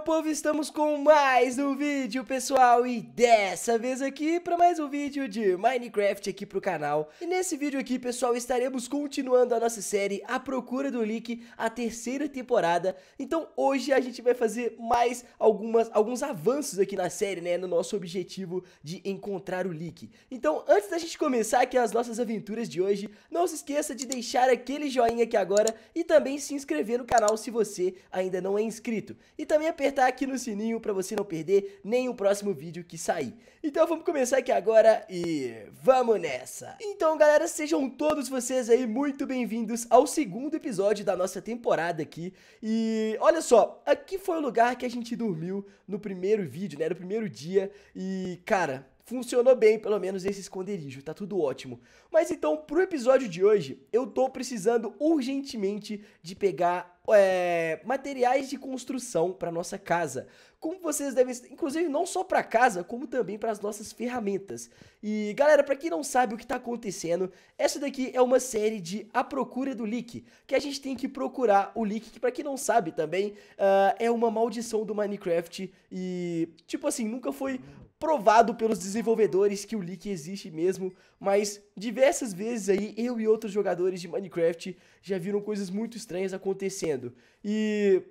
povo, estamos com mais um vídeo, pessoal, e dessa vez aqui para mais um vídeo de Minecraft aqui pro canal. E nesse vídeo aqui, pessoal, estaremos continuando a nossa série A Procura do Leak, a terceira temporada. Então hoje a gente vai fazer mais algumas, alguns avanços aqui na série, né, no nosso objetivo de encontrar o Leak. Então antes da gente começar aqui as nossas aventuras de hoje, não se esqueça de deixar aquele joinha aqui agora e também se inscrever no canal se você ainda não é inscrito. E também apertar apertar aqui no sininho para você não perder nem o próximo vídeo que sair. Então vamos começar aqui agora e vamos nessa! Então galera, sejam todos vocês aí muito bem-vindos ao segundo episódio da nossa temporada aqui. E olha só, aqui foi o lugar que a gente dormiu no primeiro vídeo, né, no primeiro dia. E cara, funcionou bem, pelo menos esse esconderijo, tá tudo ótimo. Mas então, pro episódio de hoje, eu tô precisando urgentemente de pegar é, materiais de construção para nossa casa. Como vocês devem, inclusive não só para casa, como também para as nossas ferramentas. E galera, para quem não sabe o que está acontecendo, essa daqui é uma série de A Procura do Leak, que a gente tem que procurar o leak, que para quem não sabe também, uh, é uma maldição do Minecraft e tipo assim, nunca foi provado pelos desenvolvedores que o leak existe mesmo, mas diversas vezes aí eu e outros jogadores de Minecraft já viram coisas muito estranhas acontecendo acontecendo. E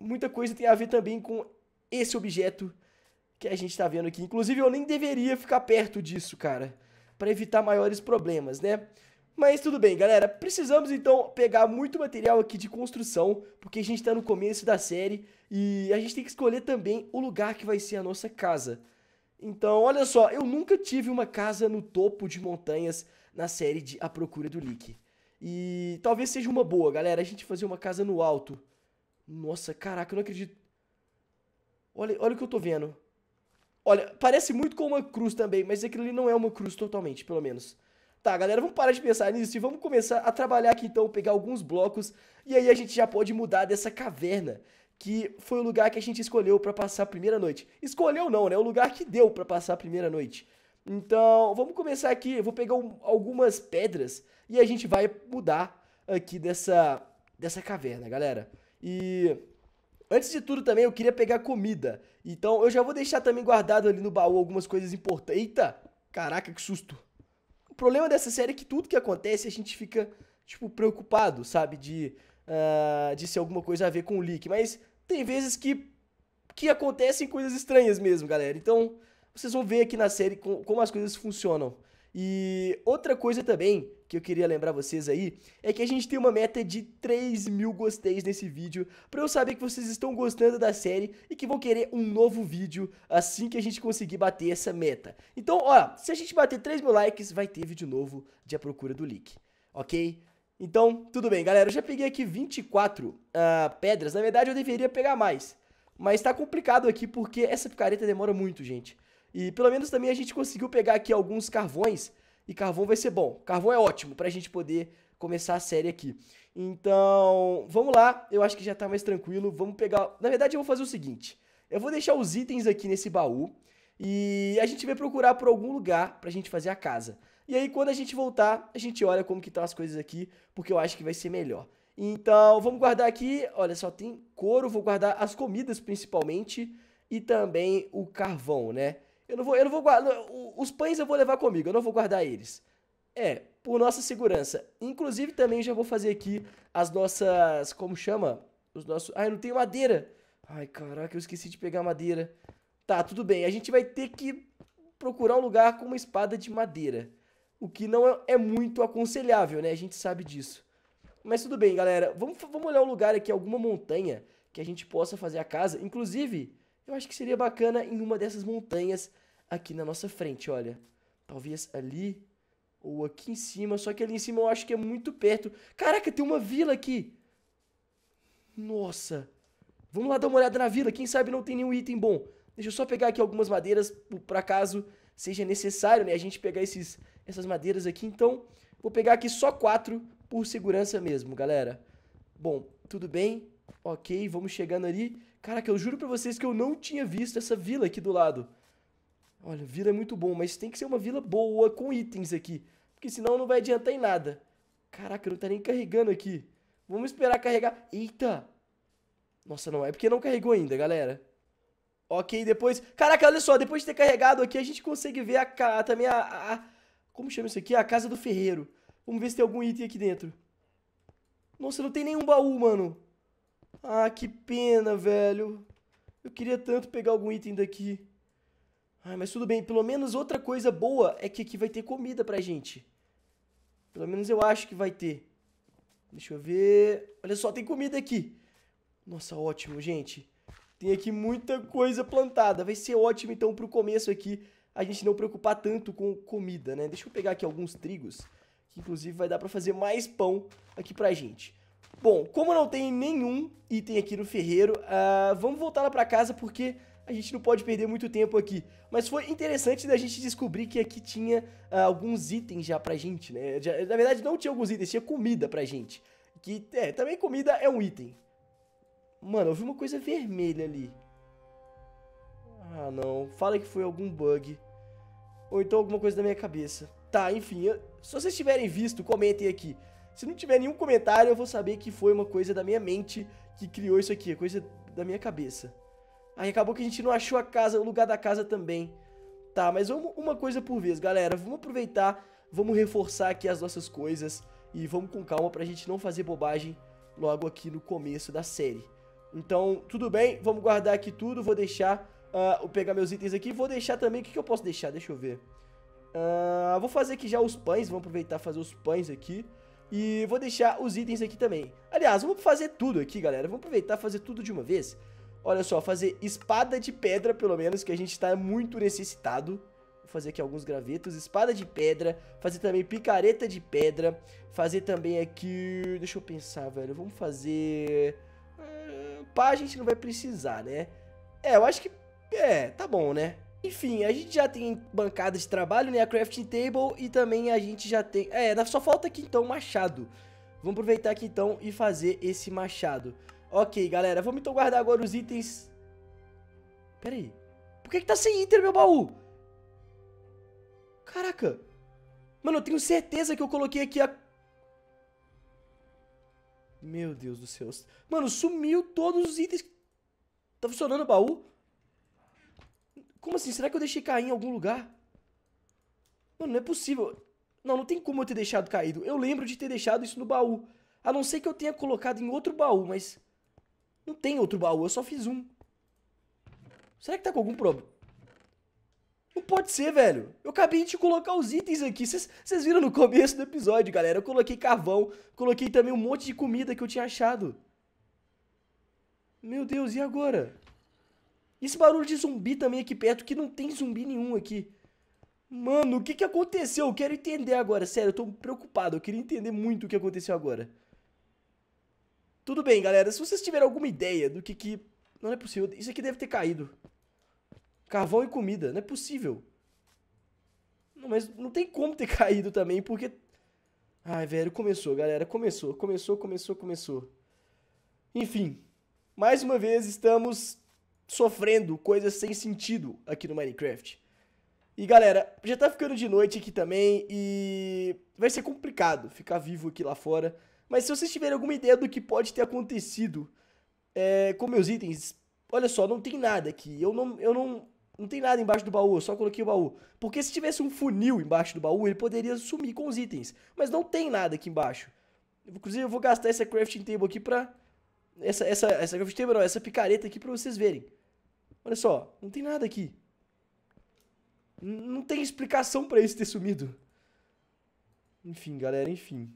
muita coisa tem a ver também com esse objeto que a gente está vendo aqui. Inclusive, eu nem deveria ficar perto disso, cara, para evitar maiores problemas, né? Mas tudo bem, galera. Precisamos então pegar muito material aqui de construção, porque a gente está no começo da série e a gente tem que escolher também o lugar que vai ser a nossa casa. Então, olha só, eu nunca tive uma casa no topo de montanhas na série de A Procura do Lick. E talvez seja uma boa, galera, a gente fazer uma casa no alto. Nossa, caraca, eu não acredito. Olha, olha o que eu tô vendo. Olha, parece muito com uma cruz também, mas aquilo ali não é uma cruz totalmente, pelo menos. Tá, galera, vamos parar de pensar nisso e vamos começar a trabalhar aqui então, pegar alguns blocos e aí a gente já pode mudar dessa caverna, que foi o lugar que a gente escolheu para passar a primeira noite. Escolheu não, né? O lugar que deu para passar a primeira noite. Então, vamos começar aqui. Eu vou pegar um, algumas pedras e a gente vai mudar aqui dessa, dessa caverna, galera. E antes de tudo também, eu queria pegar comida. Então, eu já vou deixar também guardado ali no baú algumas coisas importantes. Eita, caraca, que susto. O problema dessa série é que tudo que acontece a gente fica, tipo, preocupado, sabe? De, uh, de ser alguma coisa a ver com o leak. Mas tem vezes que, que acontecem coisas estranhas mesmo, galera. Então, vocês vão ver aqui na série como as coisas funcionam. E outra coisa também que eu queria lembrar vocês aí é que a gente tem uma meta de 3 mil gosteis nesse vídeo para eu saber que vocês estão gostando da série e que vão querer um novo vídeo assim que a gente conseguir bater essa meta. Então, ó, se a gente bater 3 mil likes, vai ter vídeo novo de A Procura do Leak, ok? Então, tudo bem, galera, eu já peguei aqui 24 uh, ah, pedras, na verdade eu deveria pegar mais, mas tá complicado aqui porque essa picareta demora muito, gente. E pelo menos também a gente conseguiu pegar aqui alguns carvões. E carvão vai ser bom. Carvão é ótimo para a gente poder começar a série aqui. Então, vamos lá. Eu acho que já está mais tranquilo. Vamos pegar... Na verdade, eu vou fazer o seguinte. Eu vou deixar os itens aqui nesse baú. E a gente vai procurar por algum lugar para a gente fazer a casa. E aí, quando a gente voltar, a gente olha como que estão tá as coisas aqui. Porque eu acho que vai ser melhor. Então, vamos guardar aqui. Olha, só tem couro. Vou guardar as comidas, principalmente. E também o carvão, né? Eu não vou, eu não vou guardar. Os pães eu vou levar comigo, eu não vou guardar eles. É, por nossa segurança. Inclusive também já vou fazer aqui as nossas. Como chama? Os nossos. Ai, não tenho madeira. Ai, caraca, eu esqueci de pegar madeira. Tá, tudo bem. A gente vai ter que procurar um lugar com uma espada de madeira. O que não é, é muito aconselhável, né? A gente sabe disso. Mas tudo bem, galera. Vamos, vamos olhar um lugar aqui, alguma montanha que a gente possa fazer a casa. Inclusive, eu acho que seria bacana em uma dessas montanhas aqui na nossa frente, olha. Talvez ali ou aqui em cima, só que ali em cima eu acho que é muito perto. Caraca, tem uma vila aqui. Nossa. Vamos lá dar uma olhada na vila, quem sabe não tem nenhum item bom. Deixa eu só pegar aqui algumas madeiras, para caso seja necessário, né? A gente pegar esses, essas madeiras aqui, então... Vou pegar aqui só quatro por segurança mesmo, galera. Bom, tudo bem. Ok, vamos chegando ali. Caraca, eu juro para vocês que eu não tinha visto essa vila aqui do lado. Olha, vila é muito bom, mas tem que ser uma vila boa com itens aqui. Porque senão não vai adiantar em nada. Caraca, não tá nem carregando aqui. Vamos esperar carregar. Eita! Nossa, não, é porque não carregou ainda, galera. Ok, depois... Caraca, olha só, depois de ter carregado aqui, a gente consegue ver a, também a, a... Como chama isso aqui? A casa do ferreiro. Vamos ver se tem algum item aqui dentro. Nossa, não tem nenhum baú, mano. Ah, que pena, velho. Eu queria tanto pegar algum item daqui. Ah, mas tudo bem. Pelo menos outra coisa boa é que aqui vai ter comida pra gente. Pelo menos eu acho que vai ter. Deixa eu ver. Olha só, tem comida aqui. Nossa, ótimo, gente. Tem aqui muita coisa plantada. Vai ser ótimo, então, pro começo aqui, a gente não preocupar tanto com comida, né? Deixa eu pegar aqui alguns trigos, que inclusive vai dar pra fazer mais pão aqui pra gente. Bom, como não tem nenhum item aqui no ferreiro, uh, vamos voltar lá pra casa porque a gente não pode perder muito tempo aqui. Mas foi interessante da gente descobrir que aqui tinha uh, alguns itens já pra gente, né? Já, na verdade, não tinha alguns itens, tinha comida pra gente. Que, é, também comida é um item. Mano, eu vi uma coisa vermelha ali. Ah, não. Fala que foi algum bug. Ou então alguma coisa da minha cabeça. Tá, enfim. Eu, se vocês tiverem visto, comentem aqui. Se não tiver nenhum comentário, eu vou saber que foi uma coisa da minha mente que criou isso aqui, é coisa da minha cabeça. Aí acabou que a gente não achou a casa, o lugar da casa também. Tá, mas vamos uma coisa por vez, galera. Vamos aproveitar, vamos reforçar aqui as nossas coisas e vamos com calma pra gente não fazer bobagem logo aqui no começo da série. Então, tudo bem, vamos guardar aqui tudo, vou deixar, uh, ah, vou pegar meus itens aqui, vou deixar também, o que, que eu posso deixar? Deixa eu ver. Uh, vou fazer aqui já os pães, vamos aproveitar fazer os pães aqui. E vou deixar os itens aqui também. Aliás, vamos fazer tudo aqui, galera. Vamos aproveitar e fazer tudo de uma vez. Olha só, fazer espada de pedra, pelo menos, que a gente tá muito necessitado. Vou fazer aqui alguns gravetos. Espada de pedra. Fazer também picareta de pedra. Fazer também aqui... Deixa eu pensar, velho. Vamos fazer... Ah, pá, a gente não vai precisar, né? É, eu acho que... É, tá bom, né? Enfim, a gente já tem bancada de trabalho, né? A crafting table e também a gente já tem... É, só falta aqui então machado. Vamos aproveitar aqui então e fazer esse machado. Ok, galera, vamos então guardar agora os itens... Pera aí. Por que que tá sem item meu baú? Caraca. Mano, eu tenho certeza que eu coloquei aqui a... Meu Deus do céu. Mano, sumiu todos os itens... Tá funcionando o baú? Como assim? Será que eu deixei cair em algum lugar? Mano, não é possível. Não, não tem como eu ter deixado caído. Eu lembro de ter deixado isso no baú. A não ser que eu tenha colocado em outro baú, mas... Não tem outro baú, eu só fiz um. Será que tá com algum problema? Não pode ser, velho. Eu acabei de colocar os itens aqui. Vocês viram no começo do episódio, galera. Eu coloquei carvão, coloquei também um monte de comida que eu tinha achado. Meu Deus, e agora? esse barulho de zumbi também aqui perto, que não tem zumbi nenhum aqui. Mano, o que que aconteceu? Eu quero entender agora, sério, eu tô preocupado. Eu queria entender muito o que aconteceu agora. Tudo bem, galera, se vocês tiverem alguma ideia do que que... Não, não é possível, isso aqui deve ter caído. Carvão e comida, não é possível. Não, mas não tem como ter caído também, porque... Ai, velho, começou, galera, começou, começou, começou, começou. Enfim, mais uma vez estamos sofrendo coisas sem sentido aqui no Minecraft. E galera, já tá ficando de noite aqui também e vai ser complicado ficar vivo aqui lá fora. Mas se vocês tiverem alguma ideia do que pode ter acontecido é, com meus itens, olha só, não tem nada aqui. Eu não, eu não, não tem nada embaixo do baú, eu só coloquei o baú. Porque se tivesse um funil embaixo do baú, ele poderia sumir com os itens. Mas não tem nada aqui embaixo. Inclusive eu vou gastar essa crafting table aqui pra... Essa, essa, essa crafting table não, essa picareta aqui pra vocês verem. Olha só, não tem nada aqui. Não tem explicação para isso ter sumido. Enfim, galera, enfim.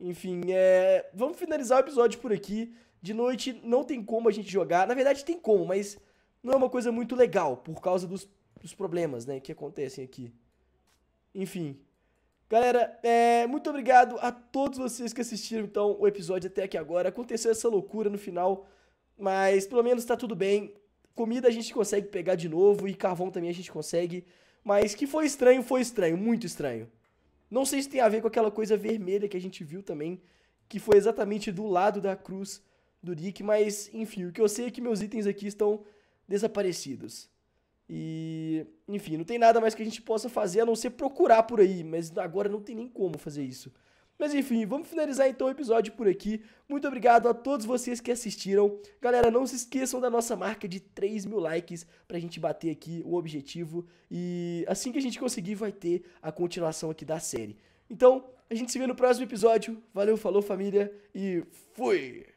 Enfim, é... vamos finalizar o episódio por aqui. De noite não tem como a gente jogar. Na verdade, tem como, mas não é uma coisa muito legal por causa dos, dos problemas né, que acontecem aqui. Enfim. Galera, é... muito obrigado a todos vocês que assistiram então o episódio até aqui agora. Aconteceu essa loucura no final, mas pelo menos tá tudo bem. Comida a gente consegue pegar de novo e carvão também a gente consegue. Mas que foi estranho, foi estranho, muito estranho. Não sei se tem a ver com aquela coisa vermelha que a gente viu também, que foi exatamente do lado da cruz do Rick, mas enfim, o que eu sei é que meus itens aqui estão desaparecidos. E, enfim, não tem nada mais que a gente possa fazer a não ser procurar por aí, mas agora não tem nem como fazer isso. Mas enfim, vamos finalizar então o episódio por aqui. Muito obrigado a todos vocês que assistiram. Galera, não se esqueçam da nossa marca de 3 mil likes pra gente bater aqui o objetivo. E assim que a gente conseguir, vai ter a continuação aqui da série. Então, a gente se vê no próximo episódio. Valeu, falou família e fui!